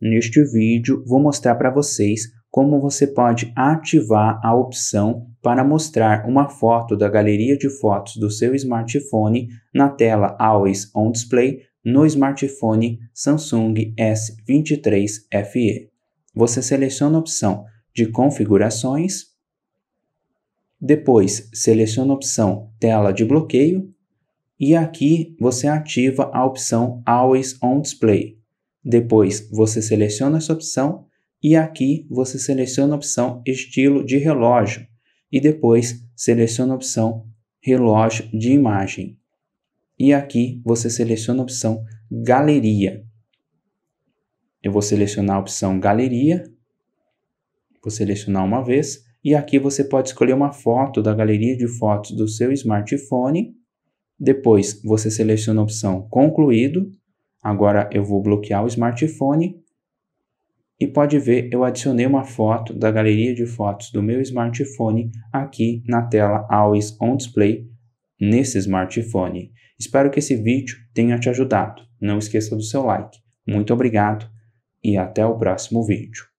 Neste vídeo, vou mostrar para vocês como você pode ativar a opção para mostrar uma foto da galeria de fotos do seu smartphone na tela Always On Display no smartphone Samsung S23 FE. Você seleciona a opção de configurações, depois seleciona a opção tela de bloqueio e aqui você ativa a opção Always On Display. Depois você seleciona essa opção e aqui você seleciona a opção estilo de relógio e depois seleciona a opção relógio de imagem. E aqui você seleciona a opção galeria. Eu vou selecionar a opção galeria, vou selecionar uma vez e aqui você pode escolher uma foto da galeria de fotos do seu smartphone. Depois você seleciona a opção concluído Agora eu vou bloquear o smartphone e pode ver eu adicionei uma foto da galeria de fotos do meu smartphone aqui na tela Always On Display nesse smartphone. Espero que esse vídeo tenha te ajudado. Não esqueça do seu like. Muito obrigado e até o próximo vídeo.